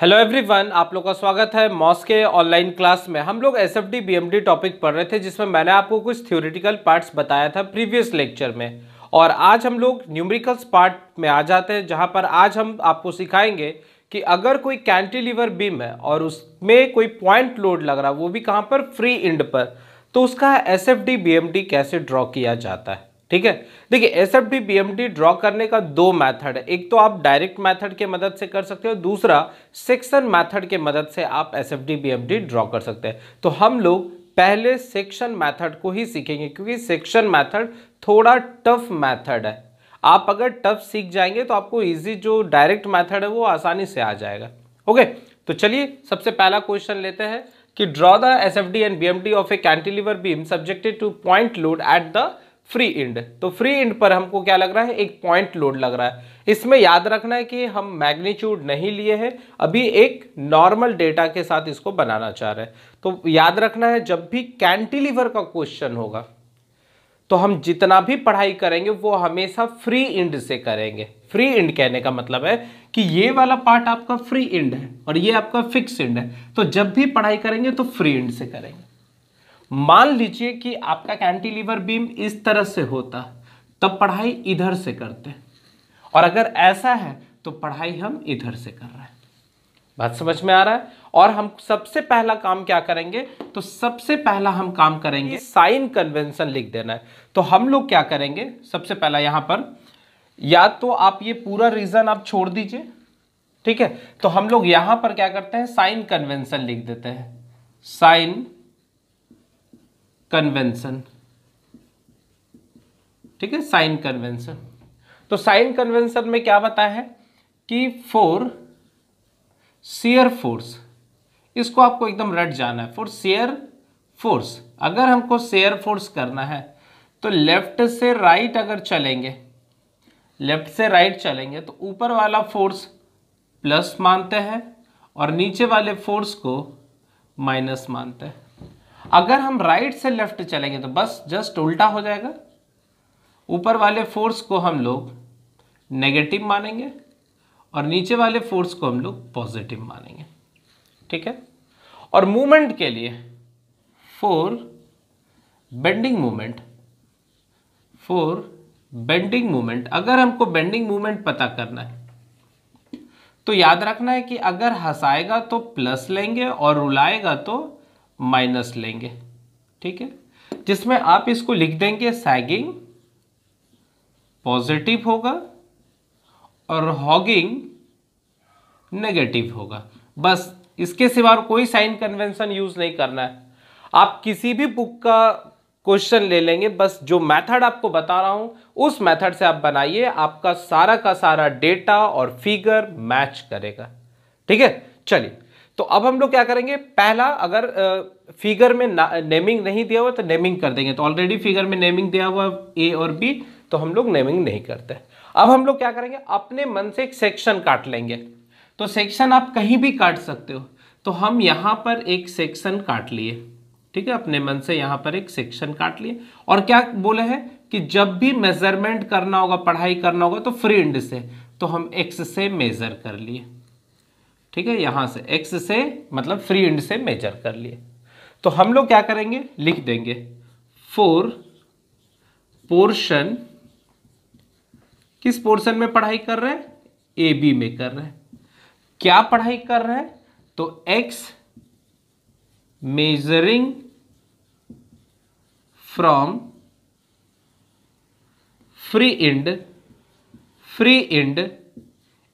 hello everyone आप लोग का स्वागत है मॉस के ऑनलाइन क्लास में हम लोग S F D B M D topic पढ़ रहे थे जिसमें मैंने आपको कुछ थ्योरेटिकल पार्ट्स बताया था प्रीवियस लेक्चर में और आज हम लोग न्यूमेरिकल्स पार्ट में आ जाते हैं जहां पर आज हम आपको सिखाएंगे कि अगर कोई कैंटिलीवर बीम है और उसमें कोई पॉइंट लोड लग रहा है वो भी कहाँ पर फ्री इंड पर तो उसका S F D B M D कैसे ड्रॉ किया जाता है ठीक है देखिए S F D B M T draw करने का दो मेथड है एक तो आप डायरेक्ट मेथड के मदद से कर सकते हो दूसरा सेक्शन मेथड के मदद से आप S F D M T draw कर सकते हैं तो हम लोग पहले सेक्शन मेथड को ही सीखेंगे क्योंकि सेक्शन मेथड थोड़ा टफ मेथड है आप अगर टफ सीख जाएंगे तो आपको इजी जो डायरेक्ट मेथड है वो आसानी से आ जाएगा ओके तो चलिए सबसे पहला क्वेश्चन लेते हैं कि draw the S F D and B M T of a cantilever beam subjected to point load at the free end तो फ्री इंड पर हमको क्या लग रहा है एक पॉइंट लोड लग रहा है इसमें याद रखना है कि हम मैग्नीट्यूड नहीं लिए हैं अभी एक नॉर्मल डेटा के साथ इसको बनाना चाह रहे हैं तो याद रखना है जब भी कैंटिलीवर का क्वेश्चन होगा तो हम जितना भी पढ़ाई करेंगे वो हमेशा फ्री इंड से करेंगे फ्री इंड कहने का मतलब है कि ये वाला पार्ट आपका फ्री इंड है और ये आपका फिक्स इंड है तो जब भी पढ़ाई करेंगे तो फ्री इंड से करेंगे मान लीजिए कि आपका कैंटिलीवर बीम इस तरह से होता तब पढ़ाई इधर से करते और अगर ऐसा है तो पढ़ाई हम इधर से कर रहे हैं बात समझ में आ रहा है और हम सबसे पहला काम क्या करेंगे तो सबसे पहला हम काम करेंगे साइन कन्वेंशन लिख देना है तो हम लोग क्या करेंगे सबसे पहला यहां पर या तो आप ये पूरा रीजन आप छोड़ दीजिए ठीक है तो हम लोग यहां पर क्या करते हैं साइन कन्वेंशन लिख देते हैं साइन कन्वेंशन ठीक है साइन कन्वेंशन तो साइन कन्वेंशन में क्या बताया है कि फोर सियर फोर्स इसको आपको एकदम रट जाना है फोर सियर फोर्स अगर हमको सेयर फोर्स करना है तो लेफ्ट से राइट right अगर चलेंगे लेफ्ट से राइट right चलेंगे तो ऊपर वाला फोर्स प्लस मानते हैं और नीचे वाले फोर्स को माइनस मानते हैं अगर हम राइट से लेफ्ट चलेंगे तो बस जस्ट उल्टा हो जाएगा ऊपर वाले फोर्स को हम लोग नेगेटिव मानेंगे और नीचे वाले फोर्स को हम लोग पॉजिटिव मानेंगे ठीक है और मूवमेंट के लिए for bending movement for bending movement अगर हमको बेंडिंग मूवमेंट पता करना है तो याद रखना है कि अगर हंसाएगा तो प्लस लेंगे और रुलाएगा तो माइनस लेंगे ठीक है जिसमें आप इसको लिख देंगे सैगिंग पॉजिटिव होगा और हॉगिंग नेगेटिव होगा बस इसके सिवा कोई साइन कन्वेंशन यूज़ नहीं करना है आप किसी भी बुक का क्वेश्चन ले लेंगे बस जो मेथड आपको बता रहा हूं उस मेथड से आप बनाइए आपका सारा का सारा डेटा और फिगर मैच करेगा ठीक है चलिए तो अब हम लोग क्या करेंगे पहला अगर फिगर में नेमिंग नहीं दिया हुआ तो नेमिंग कर देंगे तो ऑलरेडी फिगर में नेमिंग दिया हुआ ए और बी तो हम लोग नेमिंग नहीं करते अब हम लोग क्या करेंगे अपने मन से एक सेक्शन काट लेंगे तो सेक्शन आप कहीं भी काट सकते हो तो हम यहाँ पर एक सेक्शन काट लिए ठीक है अपने मन से यहाँ पर एक सेक्शन काट लिए और क्या बोले हैं कि जब भी मेजरमेंट करना होगा पढ़ाई करना होगा तो फ्री से तो हम एक्स से मेजर कर लिए ठीक है यहाँ से एक्स से मतलब फ्री एंड से मेजर कर लिए तो हम लोग क्या करेंगे लिख देंगे फोर पोर्शन किस पोर्शन में पढ़ाई कर रहे हैं ए बी में कर रहे हैं क्या पढ़ाई कर रहे हैं तो X measuring from free end free end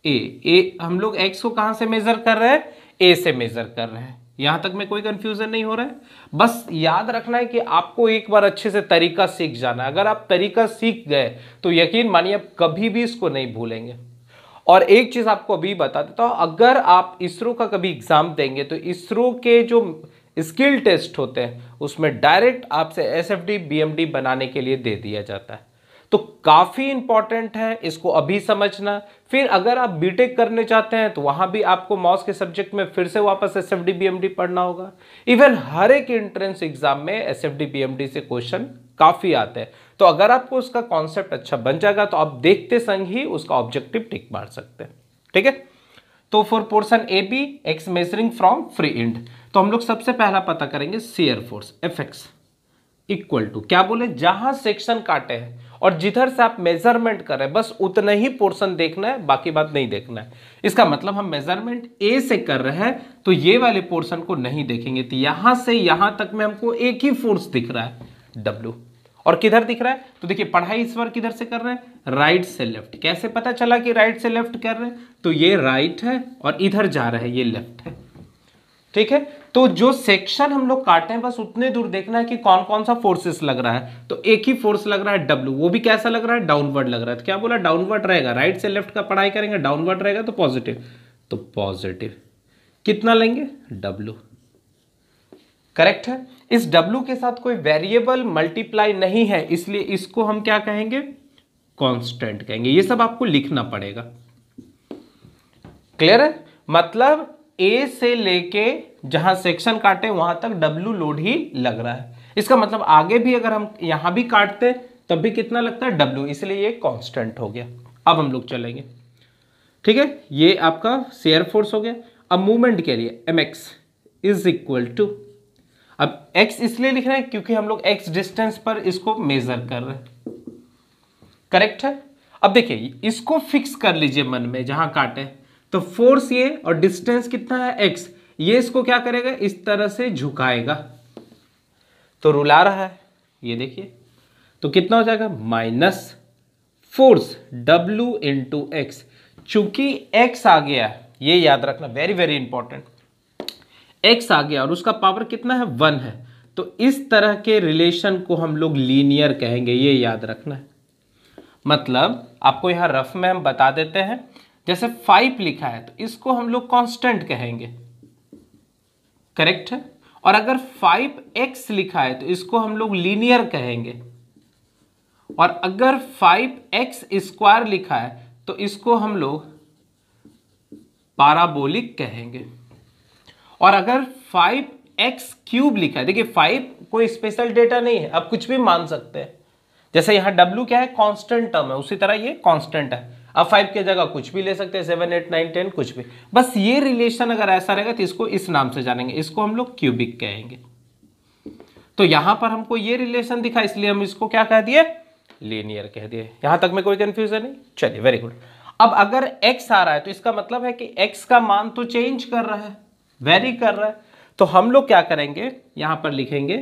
A A हम लोग एक्स को कहां से मेजर कर रहे हैं ए से मेजर कर रहे हैं यहां तक में कोई कंफ्यूजन नहीं हो रहा है बस याद रखना है कि आपको एक बार अच्छे से तरीका सीख जाना अगर आप तरीका सीख गए तो यकीन मानिए आप कभी भी इसको नहीं भूलेंगे और एक चीज़ आपको अभी बता देता हूँ अगर आप इसरो का कभी एग्ज़ाम देंगे तो इसरो के जो स्किल टेस्ट होते हैं उसमें डायरेक्ट आपसे S F D B M D बनाने के लिए दे दिया जाता है तो काफ़ी इंपॉर्टेंट है इसको अभी समझना फिर अगर आप बीटेक करने चाहते हैं तो वहां भी आपको मॉस के सब्जेक्ट में फिर से वापस S F D B M D पढ़ना होगा इवन हर एक एंट्रेंस एग्जाम में S F D B M D से क्वेश्चन काफ़ी आते हैं तो अगर आपको उसका कॉन्सेप्ट अच्छा बन जाएगा तो आप देखते संग ही उसका ऑब्जेक्टिव टिक मार सकते हैं ठीक है तो for portion A B X measuring from free end तो हम लोग सबसे पहला पता करेंगे shear force F X equal to क्या बोले जहां सेक्शन काटे हैं और जिधर से आप मेजरमेंट कर हैं बस उतना ही पोर्शन देखना है बाकी बात नहीं देखना है इसका मतलब हम मेजरमेंट ए से कर रहे हैं तो ये वाले पोर्शन को नहीं देखेंगे तो यहां से यहां तक में हमको एक ही फोर्स दिख रहा है डब्ल्यू और किधर दिख रहा है तो देखिए पढ़ाई इस बार किधर से कर रहे हैं राइट से लेफ्ट कैसे पता चला कि राइट से लेफ्ट कर रहे हैं तो ये राइट है और इधर जा रहा है ये लेफ्ट है ठीक है तो जो सेक्शन हम लोग काटे हैं बस उतने दूर देखना है कि कौन कौन सा फोर्सेस लग रहा है तो एक ही फोर्स लग रहा है डब्ल्यू वो भी कैसा लग रहा है डाउनवर्ड लग रहा है तो क्या बोला डाउनवर्ड रहेगा राइट से लेफ्ट का पढ़ाई करेंगे डाउनवर्ड रहेगा तो पॉजिटिव तो पॉजिटिव कितना लेंगे डब्ल्यू करेक्ट है इस डब्ल्यू के साथ कोई वेरिएबल मल्टीप्लाई नहीं है इसलिए इसको हम क्या कहेंगे कांस्टेंट कहेंगे ये सब आपको लिखना पड़ेगा क्लियर है मतलब ए से लेके जहां सेक्शन काटे वहां तक डब्ल्यू लोड ही लग रहा है इसका मतलब आगे भी अगर हम यहां भी काटते तब भी कितना लगता है डब्ल्यू इसलिए ये कांस्टेंट हो गया अब हम लोग चलेंगे ठीक है ये आपका शेयर फोर्स हो गया अब मूवमेंट के लिए M X is equal to अब एक्स इसलिए लिख रहे हैं क्योंकि हम लोग एक्स डिस्टेंस पर इसको मेजर कर रहे हैं करेक्ट है अब देखिए इसको फिक्स कर लीजिए मन में जहां काटे तो फोर्स ये और डिस्टेंस कितना है एक्स ये इसको क्या करेगा इस तरह से झुकाएगा तो रुला रहा है ये देखिए तो कितना हो जाएगा minus force W into X चूंकि एक्स आ गया ये याद रखना वेरी वेरी इंपॉर्टेंट एक्स आ गया और उसका पावर कितना है वन है तो इस तरह के रिलेशन को हम लोग लीनियर कहेंगे ये याद रखना मतलब आपको यहां रफ में हम बता देते हैं जैसे फाइव लिखा है तो इसको हम लोग कॉन्स्टेंट कहेंगे करेक्ट है और अगर फाइव एक्स लिखा है तो इसको हम लोग लीनियर कहेंगे और अगर फाइव एक्स स्क्वायर लिखा है तो इसको हम लोग पाराबोलिक कहेंगे और अगर फाइव एक्स क्यूब लिखा है देखिए फाइव कोई स्पेशल डेटा नहीं है आप कुछ भी मान सकते हैं जैसे यहां डब्ल्यू क्या है कांस्टेंट टर्म है उसी तरह ये कांस्टेंट है अब फाइव के जगह कुछ भी ले सकते हैं सेवन एट नाइन टेन कुछ भी बस ये रिलेशन अगर ऐसा रहेगा तो इसको इस नाम से जानेंगे इसको हम लोग क्यूबिक कहेंगे तो यहां पर हमको ये रिलेशन दिखा इसलिए हम इसको क्या कह दिए लीनियर कह दिए यहां तक में कोई कंफ्यूजन नहीं चलिए वेरी गुड अब अगर एक्स आ रहा है तो इसका मतलब है कि एक्स का मान तो चेंज कर रहा है वेरी कर रहा है तो हम लोग क्या करेंगे यहां पर लिखेंगे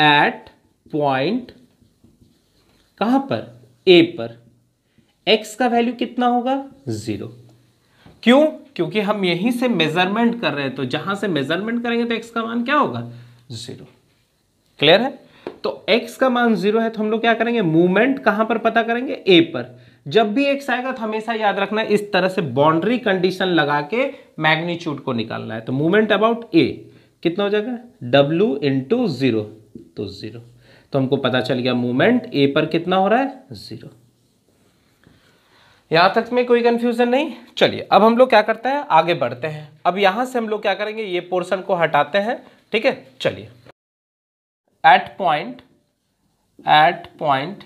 एट पॉइंट कहां पर ए पर एक्स का वैल्यू कितना होगा जीरो क्यों क्योंकि हम यहीं से मेजरमेंट कर रहे हैं तो जहां से मेजरमेंट करेंगे तो एक्स का मान क्या होगा जीरो क्लियर है तो एक्स का मान जीरो है तो हम लोग क्या करेंगे मूवमेंट कहां पर पता करेंगे ए पर जब भी एक्स आएगा तो हमेशा याद रखना इस तरह से बाउंड्री कंडीशन लगा के मैग्नीच्यूड को निकालना है तो मूवमेंट अबाउट ए कितना हो जाएगा डब्ल्यू इंटू जीरो तो जीरो तो हमको पता चल गया मूवमेंट ए पर कितना हो रहा है जीरो यहाँ तक में कोई कन्फ्यूज़न नहीं चलिए अब हम लोग क्या करते हैं आगे बढ़ते हैं अब यहाँ से हम लोग क्या करेंगे ये पोर्सन को हटाते हैं ठीक है चलिए at point at point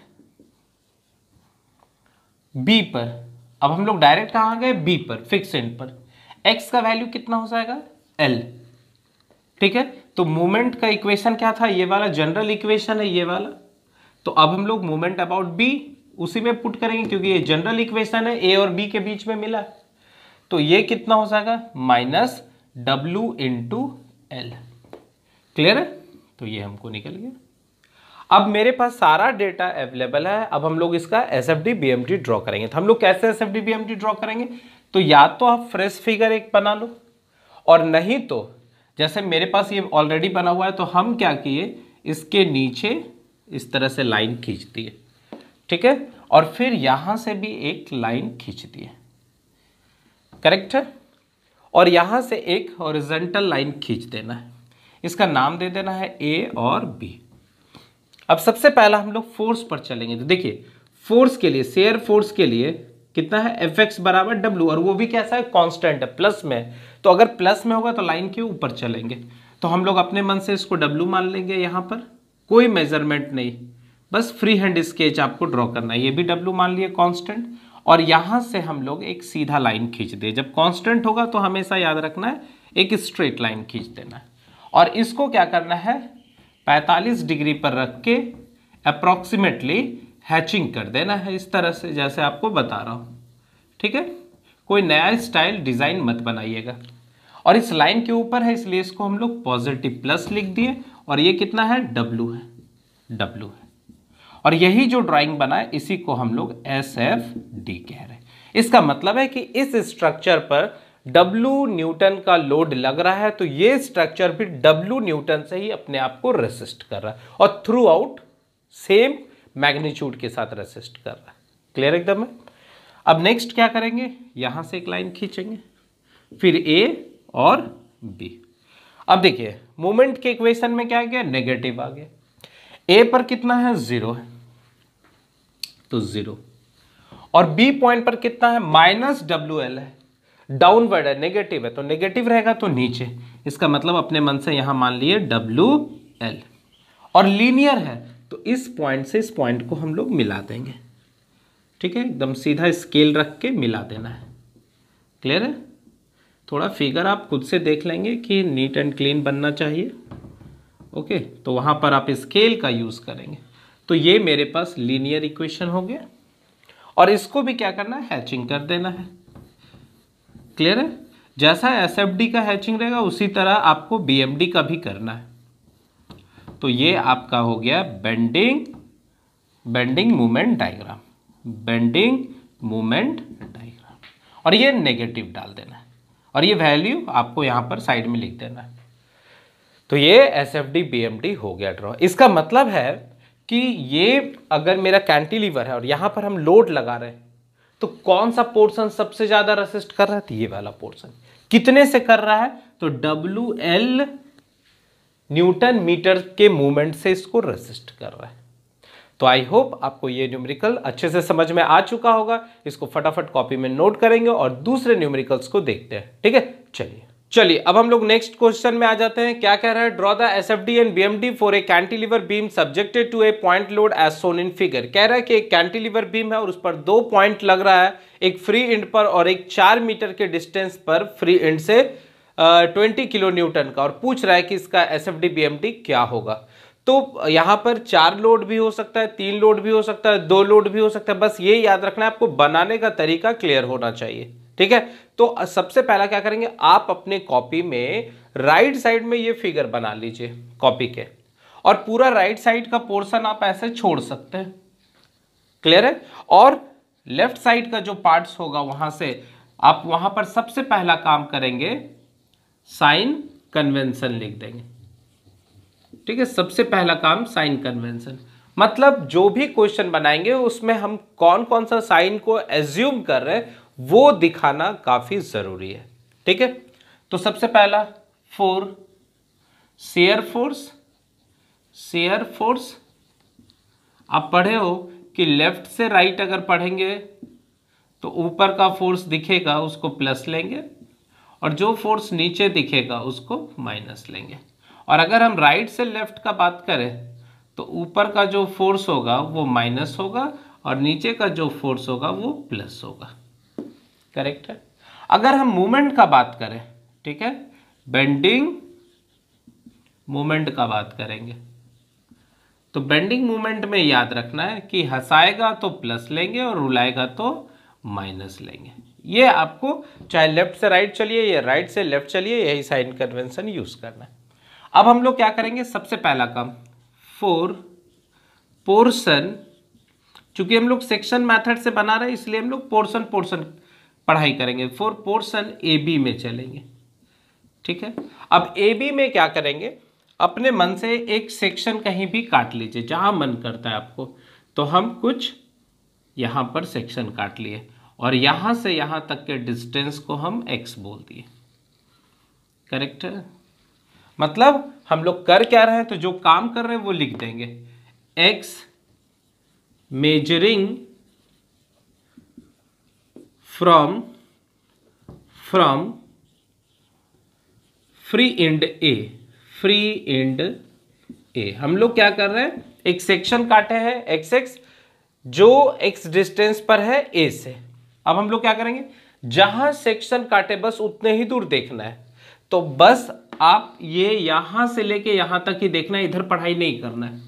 B पर अब हम लोग डायरेक्ट कहाँ गए बी पर फिक्स एंड पर एक्स का वैल्यू कितना हो जाएगा एल ठीक है तो मोमेंट का इक्वेशन क्या था ये वाला जनरल इक्वेशन है ये वाला तो अब हम लोग मोमेंट अबाउट बी उसी में पुट करेंगे क्योंकि ये जनरल इक्वेशन है ए और बी के बीच में मिला तो ये कितना हो जाएगा minus W into L clear है तो ये हमको निकल गया अब मेरे पास सारा डेटा अवेलेबल है अब हम लोग इसका S F D B M T draw करेंगे तो हम लोग कैसे S F D B M T draw करेंगे तो या तो आप फ्रेश फिगर एक बना लो और नहीं तो जैसे मेरे पास ये ऑलरेडी बना हुआ है तो हम क्या किए इसके नीचे इस तरह से लाइन खींच दिए ठीक है और फिर यहां से भी एक लाइन खींच दिए है करेक्ट है और यहां से एक ओरिजेंटल लाइन खींच देना है इसका नाम दे देना है ए और बी अब सबसे पहला हम लोग फोर्स पर चलेंगे तो देखिए फोर्स के लिए शेयर फोर्स के लिए कितना है एफ एक्स बराबर डब्ल्यू और वो भी कैसा है कांस्टेंट है प्लस में तो अगर प्लस में होगा तो लाइन के ऊपर चलेंगे तो हम लोग अपने मन से इसको डब्ल्यू मान लेंगे यहां पर कोई मेजरमेंट नहीं बस फ्री हैंड स्केच आपको ड्रॉ करना है ये भी डब्ल्यू मान लिए कॉन्स्टेंट और यहाँ से हम लोग एक सीधा लाइन खींच दें जब कॉन्स्टेंट होगा तो हमेशा याद रखना है एक स्ट्रेट लाइन खींच देना है और इसको क्या करना है 45 डिग्री पर रख के अप्रॉक्सीमेटली हैचिंग कर देना है इस तरह से जैसे आपको बता रहा हूँ ठीक है कोई नया स्टाइल डिज़ाइन मत बनाइएगा और इस लाइन के ऊपर है इसलिए इसको हम लोग पॉजिटिव प्लस लिख दिए और ये कितना है डब्लू है डब्लू है और यही जो ड्राइंग बना है इसी को हम लोग एस एफ डी कह रहे हैं इसका मतलब है कि इस स्ट्रक्चर पर डब्लू न्यूटन का लोड लग रहा है तो ये स्ट्रक्चर भी डब्लू न्यूटन से ही अपने आप को रेसिस्ट कर रहा है और थ्रू आउट सेम मैग्नीट्यूड के साथ रेसिस्ट कर रहा है क्लियर एकदम है अब नेक्स्ट क्या करेंगे यहां से एक लाइन खींचेंगे फिर ए और बी अब देखिए मोमेंट के इक्वेशन में क्या गया नेगेटिव आ गया ए पर कितना है जीरो है तो जीरो और बी पॉइंट पर कितना है माइनस डब्ल्यू एल है डाउनवर्ड है नेगेटिव है तो नेगेटिव रहेगा तो नीचे इसका मतलब अपने मन से यहां मान लिए डब्ल्यू एल और लीनियर है तो इस पॉइंट से इस पॉइंट को हम लोग मिला देंगे ठीक है एकदम सीधा स्केल रख के मिला देना है क्लियर है थोड़ा फिगर आप खुद से देख लेंगे कि नीट एंड क्लीन बनना चाहिए ओके तो वहां पर आप स्केल का यूज़ करेंगे तो ये मेरे पास लीनियर इक्वेशन हो गया और इसको भी क्या करना है हैचिंग कर देना है क्लियर है जैसा एस का हैचिंग रहेगा उसी तरह आपको बी का भी करना है तो ये आपका हो गया bending bending movement diagram bending movement diagram और ये नेगेटिव डाल देना है और ये वैल्यू आपको यहां पर साइड में लिख देना है तो ये S F D B M D हो गया ड्रॉ इसका मतलब है कि ये अगर मेरा कैंटिलीवर है और यहाँ पर हम लोड लगा रहे हैं तो कौन सा पोर्सन सबसे ज़्यादा रसिस्ट कर रहा है तो ये वाला पोर्शन कितने से कर रहा है तो डब्ल्यू एल न्यूटन मीटर के मूवमेंट से इसको रसिस्ट कर रहा है तो आई होप आपको ये न्यूमेरिकल अच्छे से समझ में आ चुका होगा इसको फटाफट कॉपी में नोट करेंगे और दूसरे न्यूमेरिकल्स को देखते हैं ठीक है चलिए चलिए अब हम लोग नेक्स्ट क्वेश्चन में आ जाते हैं क्या कह रहा है draw the S F D and B M D for a cantilever beam subjected to a point load as shown in figure कह रहा है कि एक कैंटिलीवर बीम है और उस पर दो पॉइंट लग रहा है एक फ्री इंड पर और एक चार मीटर के डिस्टेंस पर फ्री इंड से ट्वेंटी किलो न्यूटन का और पूछ रहा है कि इसका S F D B M D क्या होगा तो यहाँ पर चार लोड भी हो सकता है तीन लोड भी हो सकता है दो लोड भी हो सकता है बस ये याद रखना है आपको बनाने का तरीका क्लियर होना चाहिए ठीक है तो सबसे पहला क्या करेंगे आप अपने कॉपी में राइट साइड में ये फिगर बना लीजिए कॉपी के और पूरा राइट साइड का पोर्शन आप ऐसे छोड़ सकते हैं क्लियर है और लेफ्ट साइड का जो पार्ट्स होगा वहां से आप वहां पर सबसे पहला काम करेंगे साइन कन्वेंशन लिख देंगे ठीक है सबसे पहला काम साइन कन्वेंशन मतलब जो भी क्वेश्चन बनाएंगे उसमें हम कौन कौन सा साइन को एज्यूम कर रहे हैं वो दिखाना काफ़ी ज़रूरी है ठीक है तो सबसे पहला for shear force shear force आप पढ़े हो कि लेफ्ट से राइट अगर पढ़ेंगे तो ऊपर का फोर्स दिखेगा उसको प्लस लेंगे और जो फोर्स नीचे दिखेगा उसको माइनस लेंगे और अगर हम राइट से लेफ्ट का बात करें तो ऊपर का जो फोर्स होगा वो माइनस होगा और नीचे का जो फोर्स होगा वो प्लस होगा करेक्ट है अगर हम मूवमेंट का बात करें ठीक है बेंडिंग मूवमेंट का बात करेंगे तो बेंडिंग मूवमेंट में याद रखना है कि हंसाएगा तो प्लस लेंगे और रुलाएगा तो माइनस लेंगे ये आपको चाहे लेफ्ट से राइट चलिए या राइट से लेफ्ट चलिए यही साइन कन्वेंशन यूज करना है अब हम लोग क्या करेंगे सबसे पहला काम फोर पोर्सन चूंकि हम लोग सेक्शन मेथड से बना रहे हैं इसलिए हम लोग पोर्सन पोर्सन पढ़ाई करेंगे फोर पोर्शन ए बी में चलेंगे ठीक है अब ए बी में क्या करेंगे अपने मन से एक सेक्शन कहीं भी काट लीजिए जहां मन करता है आपको तो हम कुछ यहां पर सेक्शन काट लिए और यहां से यहां तक के डिस्टेंस को हम एक्स बोल दिए करेक्ट है मतलब हम लोग कर क्या रहे हैं तो जो काम कर रहे हैं वो लिख देंगे X measuring from from free end A free end A हम लोग क्या कर रहे हैं एक सेक्शन काटे हैं एक्स एक्स जो एक्स डिस्टेंस पर है ए से अब हम लोग क्या करेंगे जहां सेक्शन काटे बस उतने ही दूर देखना है तो बस आप ये यहां से लेके यहां तक ही देखना है इधर पढ़ाई नहीं करना है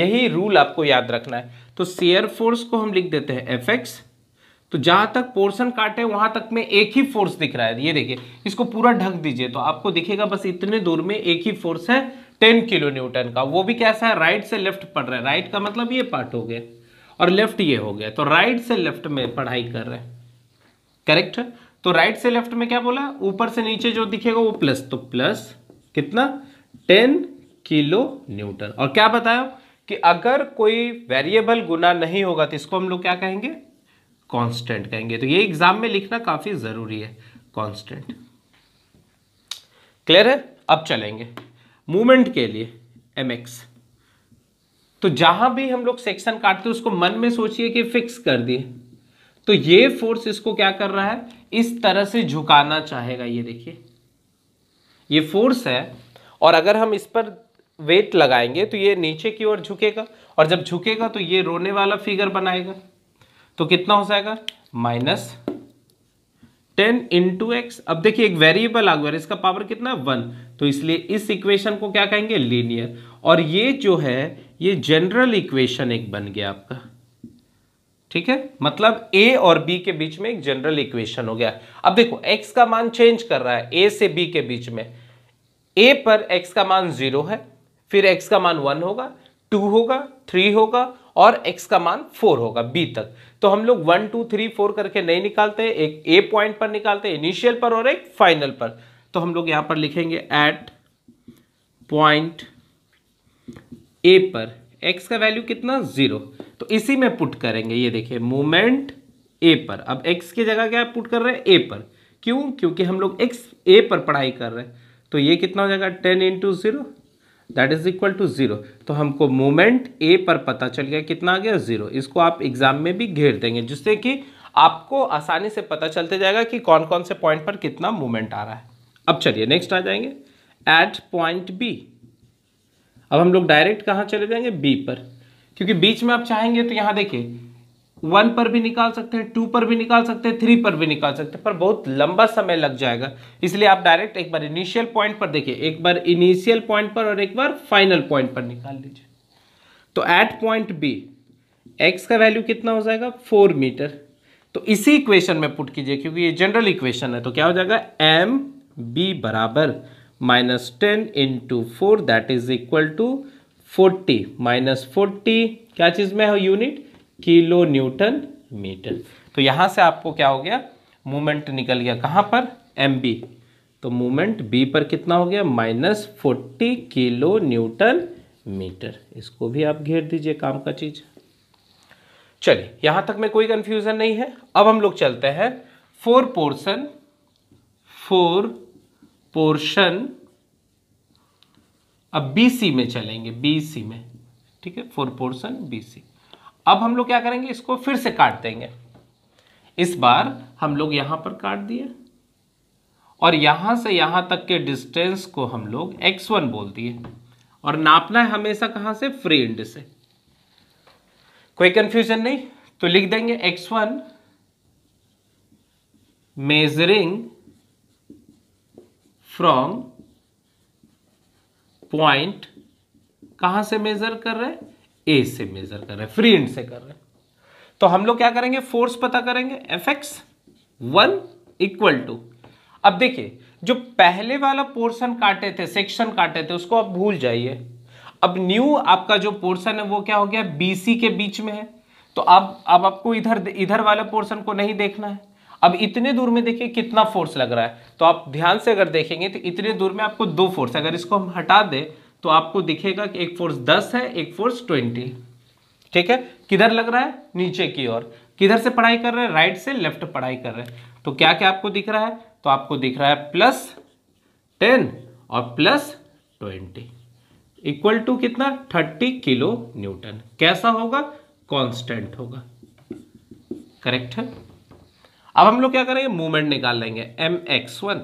यही रूल आपको याद रखना है तो शेयर फोर्स को हम लिख देते हैं एफ एक्स तो जहां तक पोर्शन काटे वहां तक में एक ही फोर्स दिख रहा है ये देखिए इसको पूरा ढक दीजिए तो आपको दिखेगा बस इतने दूर में एक ही फोर्स है टेन किलो न्यूटन का वो भी कैसा है राइट से लेफ्ट पढ़ रहा है राइट का मतलब ये पार्ट हो गया और लेफ्ट ये हो गया तो राइट से लेफ्ट में पढ़ाई कर रहे करेक्ट तो राइट से लेफ्ट में क्या बोला ऊपर से नीचे जो दिखेगा वो प्लस तो प्लस कितना टेन किलो न्यूटन और क्या बताया कि अगर कोई वेरिएबल गुना नहीं होगा तो इसको हम लोग क्या कहेंगे कांस्टेंट कहेंगे तो ये एग्जाम में लिखना काफ़ी ज़रूरी है कांस्टेंट क्लियर है अब चलेंगे मूवमेंट के लिए एम एक्स तो जहां भी हम लोग सेक्शन काटते हैं उसको मन में सोचिए कि फिक्स कर दिए तो ये फोर्स इसको क्या कर रहा है इस तरह से झुकाना चाहेगा ये देखिए ये फोर्स है और अगर हम इस पर वेट लगाएंगे तो ये नीचे की ओर झुकेगा और जब झुकेगा तो ये रोने वाला फिगर बनाएगा तो कितना हो जाएगा माइनस टेन इंटू एक्स अब देखिए एक वेरिएबल आ गया इसका पावर कितना वन तो इसलिए इस इक्वेशन को क्या कहेंगे लीनियर और ये जो है ये जनरल इक्वेशन एक बन गया आपका ठीक है मतलब ए और बी के बीच में एक जनरल इक्वेशन हो गया अब देखो एक्स का मान चेंज कर रहा है ए से बी के बीच में ए पर एक्स का मान जीरो है फिर एक्स का मान वन होगा टू होगा थ्री होगा और x का मान फोर होगा b तक तो हम लोग वन टू थ्री फोर करके नहीं निकालते एक ए पॉइंट पर निकालते इनिशियल पर और एक फाइनल पर तो हम लोग यहां पर लिखेंगे एट पॉइंट ए पर x का वैल्यू कितना जीरो तो इसी में पुट करेंगे ये देखिए मोमेंट ए पर अब x की जगह क्या पुट कर रहे हैं ए पर क्यों क्योंकि हम लोग x ए पर पढ़ाई कर रहे हैं तो ये कितना हो जाएगा ten into zero that is equal to zero तो हमको मोमेंट ए पर पता चल गया कितना आ गया जीरो इसको आप एग्जाम में भी घेर देंगे जिससे कि आपको आसानी से पता चलते जाएगा कि कौन कौन से पॉइंट पर कितना मोमेंट आ रहा है अब चलिए नेक्स्ट आ जाएंगे एट पॉइंट बी अब हम लोग डायरेक्ट कहाँ चले जाएंगे बी पर क्योंकि बीच में आप चाहेंगे तो यहाँ देखिए वन पर भी निकाल सकते हैं टू पर भी निकाल सकते हैं थ्री पर भी निकाल सकते हैं पर बहुत लंबा समय लग जाएगा इसलिए आप डायरेक्ट एक बार इनिशियल पॉइंट पर देखिए एक बार इनिशियल पॉइंट पर और एक बार फाइनल पॉइंट पर निकाल लीजिए तो एट पॉइंट बी एक्स का वैल्यू कितना हो जाएगा फोर मीटर तो इसी इक्वेशन में पुट कीजिए क्योंकि ये जनरल इक्वेशन है तो क्या हो जाएगा एम बी बराबर minus ten into four that is equal to forty minus forty क्या चीज़ में है यूनिट किलो न्यूटन मीटर तो यहाँ से आपको क्या हो गया मूमेंट निकल गया कहाँ पर एम बी तो मूमेंट बी पर कितना हो गया minus forty kilo newton metre इसको भी आप घेर दीजिए काम का चीज़ चलिए यहाँ तक में कोई कन्फ्यूज़न नहीं है अब हम लोग चलते हैं फोर पोर्शन फोर पोर्शन अब बी सी में चलेंगे बीसी में ठीक है फोर पोर्शन सी अब हम लोग क्या करेंगे इसको फिर से काट देंगे इस बार हम लोग यहां पर काट दिए और यहां से यहां तक के डिस्टेंस को हम लोग x1 बोल दिए और नापना है हमेशा कहां से फ्री इंड से कोई कंफ्यूजन नहीं तो लिख देंगे x1 मेजरिंग फ्रॉम पॉइंट कहां से मेजर कर रहे हैं ए से मेजर कर रहे हैं फ्री इंड से कर रहे हैं तो हम लोग क्या करेंगे फोर्स पता करेंगे F X one equal to अब देखिए जो पहले वाला पोर्शन काटे थे सेक्शन काटे थे उसको आप भूल जाइए अब न्यू आपका जो पोर्शन है वो क्या हो गया बीसी के बीच में है तो अब अब आपको इधर इधर वाला पोर्शन को नहीं देखना है अब इतने दूर में देखिए कितना फोर्स लग रहा है तो आप ध्यान से अगर देखेंगे तो इतने दूर में आपको दो फोर्स अगर इसको हम हटा दें तो आपको दिखेगा कि एक फोर्स दस है एक फोर्स ट्वेंटी ठीक है किधर लग रहा है नीचे की ओर किधर से पढ़ाई कर रहे हैं राइट से लेफ्ट पढ़ाई कर रहे हैं तो क्या क्या आपको दिख रहा है तो आपको दिख रहा है प्लस टेन और प्लस ट्वेंटी इक्वल टू कितना थर्टी किलो न्यूटन कैसा होगा कांस्टेंट होगा करेक्ट है अब हम लोग क्या करेंगे मूवमेंट निकाल लेंगे M X one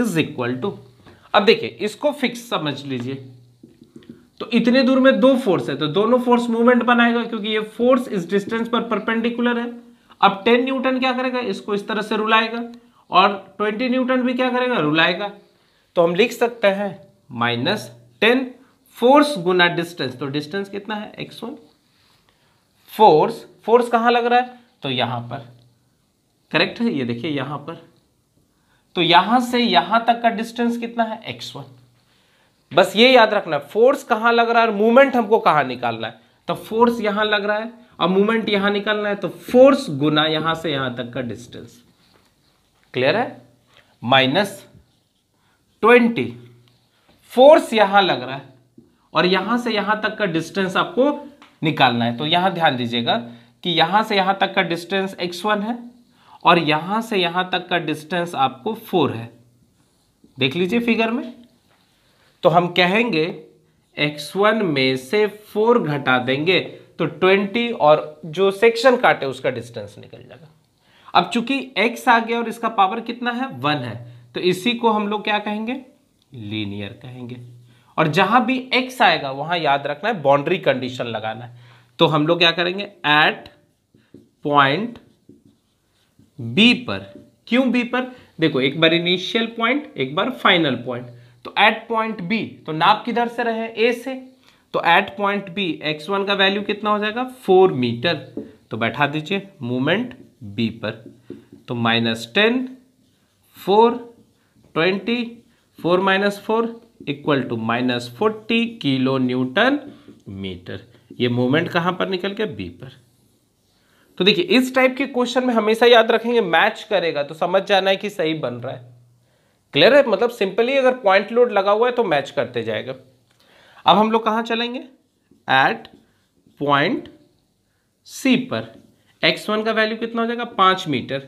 is equal to अब देखिए इसको फिक्स समझ लीजिए तो इतने दूर में दो फोर्स है तो दोनों फोर्स मूवमेंट बनाएगा क्योंकि ये फोर्स इस डिस्टेंस पर परपेंडिकुलर है अब 10 न्यूटन क्या करेगा इसको इस तरह से रुलाएगा और 20 न्यूटन भी क्या करेगा रुलाएगा तो हम लिख सकते हैं माइनस टेन फोर्स गुना डिस्टेंस तो डिस्टेंस कितना है एक्स वन फोर्स फोर्स कहां लग रहा है तो यहां पर करेक्ट है ये देखिए यहां पर तो यहां से यहां तक का डिस्टेंस कितना है एक्स वन बस ये याद रखना है फोर्स कहां लग रहा है और मूवमेंट हमको कहां निकालना है तो फोर्स यहां लग रहा है और मूवमेंट यहां निकालना है तो फोर्स गुना यहां से यहां तक का डिस्टेंस क्लियर है माइनस ट्वेंटी फोर्स यहां लग रहा है और यहां से यहां तक का डिस्टेंस आपको निकालना है तो यहां ध्यान दीजिएगा कि यहां से यहां तक का डिस्टेंस एक्स वन है और यहां से यहां तक का डिस्टेंस आपको फोर है देख लीजिए फिगर में तो हम कहेंगे x1 में से फोर घटा देंगे तो 20 और जो सेक्शन काटे उसका डिस्टेंस निकल जाएगा अब चूंकि x आ गया और इसका पावर कितना है वन है तो इसी को हम लोग क्या कहेंगे लीनियर कहेंगे और जहां भी x आएगा वहां याद रखना है बाउंड्री कंडीशन लगाना है तो हम लोग क्या करेंगे एट पॉइंट बी पर क्यों बी पर देखो एक बार इनिशियल पॉइंट एक बार final point at point B तो नाप किधर से रहे ए से तो at point B X one का वैल्यू कितना हो जाएगा फोर मीटर तो बैठा दीजिए मूवमेंट बी पर तो minus ten four twenty four minus four equal to minus forty kilo newton metre ये मूवमेंट कहां पर निकल गया बी पर तो देखिए इस टाइप के क्वेश्चन में हमेशा याद रखेंगे मैच करेगा तो समझ जाना है कि सही बन रहा है क्लियर है मतलब सिंपली अगर पॉइंट लोड लगा हुआ है तो मैच करते जाएगा अब हम लोग कहाँ चलेंगे एट पॉइंट सी पर एक्स वन का वैल्यू कितना हो जाएगा पाँच मीटर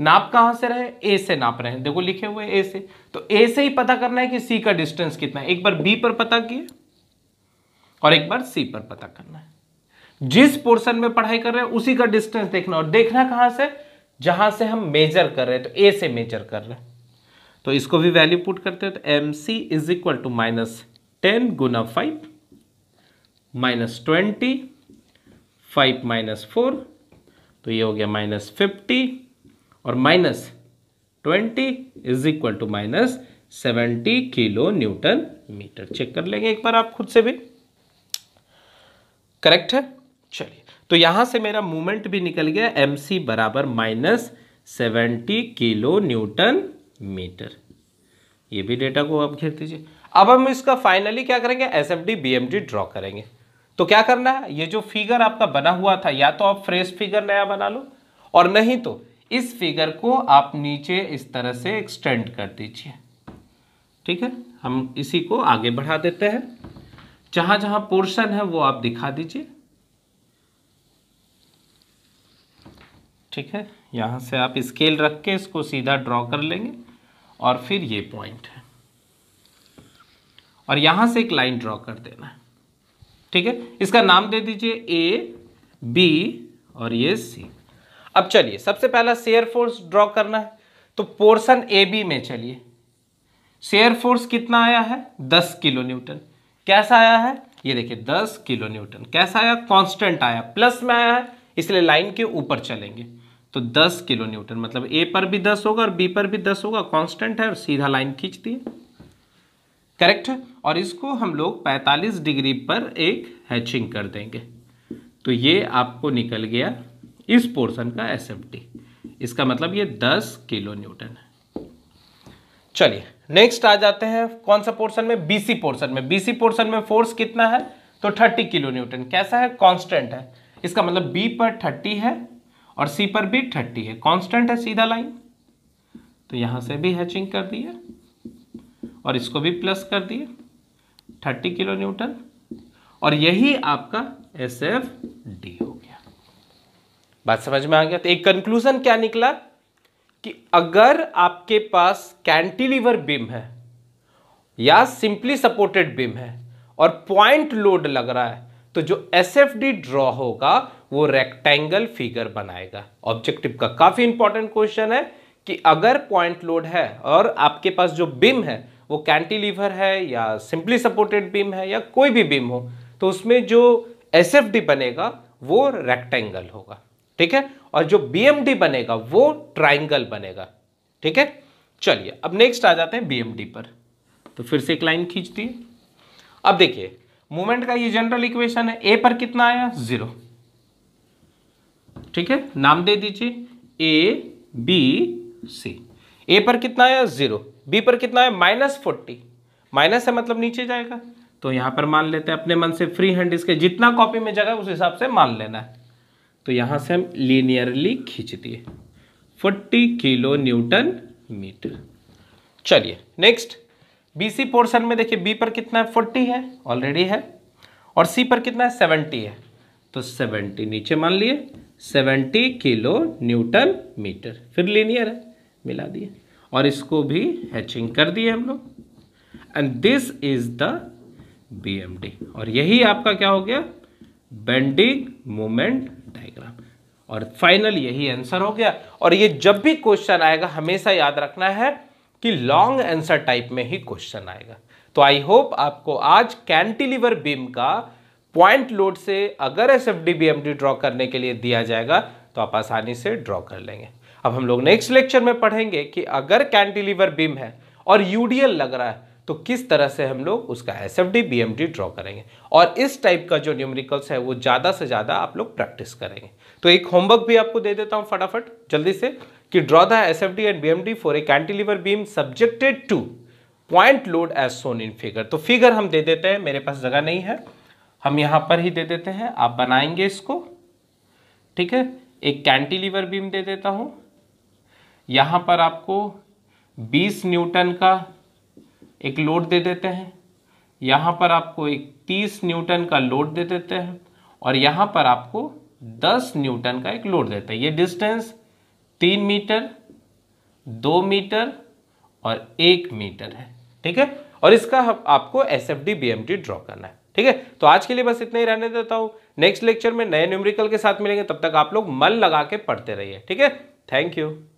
नाप कहाँ से रहे ए से नाप रहे हैं देखो लिखे हुए ए से तो ए से ही पता करना है कि सी का डिस्टेंस कितना है एक बार बी पर पता किए और एक बार सी पर पता करना है जिस पोर्शन में पढ़ाई कर रहे हैं उसी का डिस्टेंस देखना और देखना कहाँ से जहां से हम मेजर कर रहे हैं तो ए से मेजर कर रहे हैं तो इसको भी वैल्यू पुट करते हैं तो M C is equal to minus ten गुना five minus twenty five minus four तो ये हो गया माइनस फिफ्टी और minus twenty is equal to minus seventy kilo newton metre check कर लेंगे एक बार आप खुद से भी करेक्ट है चलिए तो यहां से मेरा मूवमेंट भी निकल गया एम सी बराबर minus seventy kilo newton metre ये भी डेटा को आप घेर दीजिए अब हम इसका फाइनली क्या करेंगे S F D B M D draw करेंगे तो क्या करना है ये जो फिगर आपका बना हुआ था या तो आप फ्रेश फिगर नया बना लो और नहीं तो इस फिगर को आप नीचे इस तरह से एक्सटेंड कर दीजिए ठीक है हम इसी को आगे बढ़ा देते हैं जहां जहां पोर्शन है वो आप दिखा दीजिए ठीक है यहां से आप स्केल रख के इसको सीधा ड्रॉ कर लेंगे और फिर ये पॉइंट है और यहां से एक लाइन ड्रॉ कर देना है ठीक है इसका नाम दे दीजिए ए बी और ये सी अब चलिए सबसे पहला शेयर फोर्स ड्रॉ करना है तो पोर्शन ए बी में चलिए शेयर फोर्स कितना आया है दस किलो न्यूटन कैसा आया है ये देखिए दस किलो न्यूटन कैसा आया कांस्टेंट आया प्लस में आया है इसलिए लाइन के ऊपर चलेंगे तो 10 किलो न्यूटन मतलब ए पर भी 10 होगा और बी पर भी 10 होगा कांस्टेंट है और सीधा लाइन खींच दी करेक्ट है और इसको हम लोग 45 डिग्री पर एक हैचिंग कर देंगे तो ये आपको निकल गया इस पोर्शन का एस इसका मतलब ये 10 किलो न्यूटन है चलिए नेक्स्ट आ जाते हैं कौन सा पोर्शन में बीसी पोर्शन में बीसी पोर्शन में फोर्स कितना है तो 30 किलो न्यूटन कैसा है कांस्टेंट है इसका मतलब बी पर 30 है और सी पर भी थर्टी है कांस्टेंट है सीधा लाइन तो यहां से भी हैचिंग कर दिए और इसको भी प्लस कर दिए थर्टी किलो न्यूटन और यही आपका एस एफ डी हो गया बात समझ में आ गया तो एक कंक्लूजन क्या निकला कि अगर आपके पास कैंटिलीवर बीम है या सिंपली सपोर्टेड बीम है और पॉइंट लोड लग रहा है तो जो एस एफ डी ड्रॉ होगा वो रेक्टेंगल फिगर बनाएगा ऑब्जेक्टिव का काफ़ी इंपॉर्टेंट क्वेश्चन है कि अगर पॉइंट लोड है और आपके पास जो बीम है वो कैंटिलीवर है या सिंपली सपोर्टेड बीम है या कोई भी बीम हो तो उसमें जो एस बनेगा वो रेक्टेंगल होगा ठीक है और जो बी बनेगा वो ट्राइंगल बनेगा ठीक है चलिए अब नेक्स्ट आ जाते हैं बी पर तो फिर से एक लाइन खींचती है अब देखिए मोमेंट का ये जनरल इक्वेशन है ए पर कितना आया जीरो ठीक है नाम दे दीजिए ए बी सी ए पर कितना आया जीरो बी पर कितना है माइनस फोर्टी माइनस है मतलब नीचे जाएगा तो यहां पर मान लेते हैं अपने मन से फ्री हैंड इसके जितना कॉपी में जगह उस हिसाब से मान लेना है तो यहां से हम लीनियरली खींच दिए फोर्टी किलो न्यूटन मीटर चलिए नेक्स्ट बीसी पोर्शन में देखिए बी पर कितना है फोर्टी है ऑलरेडी है और सी पर कितना है सेवेंटी है तो सेवेंटी नीचे मान लिए सेवेंटी किलो न्यूटन मीटर फिर लीनियर है मिला दिए और इसको भी हैचिंग कर दिए हम लोग and this is the BMD और यही आपका क्या हो गया बेंडिंग मोमेंट डायग्राम और फाइनल यही आंसर हो गया और ये जब भी क्वेश्चन आएगा हमेशा याद रखना है कि लॉन्ग आंसर टाइप में ही क्वेश्चन आएगा तो आई होप आपको आज कैंटिलीवर बीम का पॉइंट लोड से अगर S F D B M D draw करने के लिए दिया जाएगा तो आप आसानी से ड्रॉ कर लेंगे अब हम लोग नेक्स्ट लेक्चर में पढ़ेंगे कि अगर कैंटिलीवर बीम है और यूडीएल लग रहा है तो किस तरह से हम लोग उसका S F D B M D draw करेंगे और इस टाइप का जो न्यूमरिकल्स है वो ज़्यादा से ज़्यादा आप लोग प्रैक्टिस करेंगे तो एक होमवर्क भी आपको दे देता हूँ फटाफट जल्दी से कि draw the S F D and B M D for a cantilever beam subjected to point load as shown in figure तो फिगर हम दे देते हैं मेरे पास जगह नहीं है हम यहाँ पर ही दे देते हैं आप बनाएंगे इसको ठीक है एक कैंटिलीवर बीम दे देता हूँ यहाँ पर आपको 20 न्यूटन का एक लोड दे देते हैं यहाँ पर आपको एक 30 न्यूटन का लोड दे देते हैं और यहाँ पर आपको 10 न्यूटन का एक लोड देते हैं ये डिस्टेंस तीन मीटर दो मीटर और एक मीटर है ठीक है और इसका आपको S F D B M T draw करना है ठीक है तो आज के लिए बस इतना ही रहने देता हूँ नेक्स्ट लेक्चर में नए न्यूमरिकल के साथ मिलेंगे तब तक आप लोग मन लगा के पढ़ते रहिए ठीक है थैंक यू